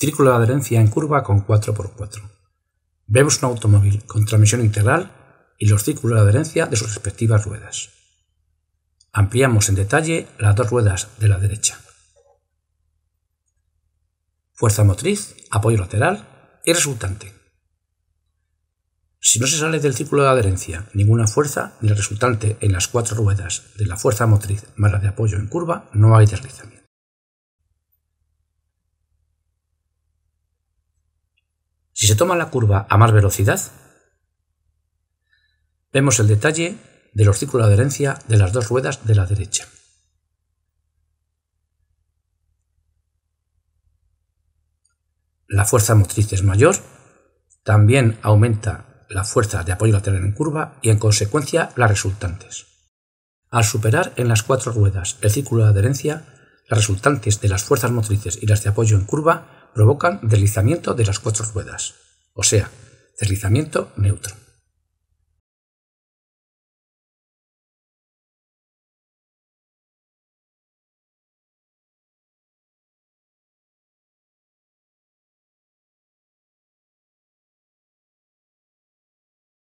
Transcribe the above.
Círculo de adherencia en curva con 4x4. Vemos un automóvil con transmisión integral y los círculos de adherencia de sus respectivas ruedas. Ampliamos en detalle las dos ruedas de la derecha. Fuerza motriz, apoyo lateral y resultante. Si no se sale del círculo de adherencia ninguna fuerza ni el resultante en las cuatro ruedas de la fuerza motriz más la de apoyo en curva, no hay deslizamiento. Si se toma la curva a más velocidad, vemos el detalle del círculo de adherencia de las dos ruedas de la derecha. La fuerza motriz es mayor, también aumenta la fuerza de apoyo lateral en curva y en consecuencia las resultantes. Al superar en las cuatro ruedas el círculo de adherencia, las resultantes de las fuerzas motrices y las de apoyo en curva provocan deslizamiento de las cuatro ruedas, o sea, deslizamiento neutro.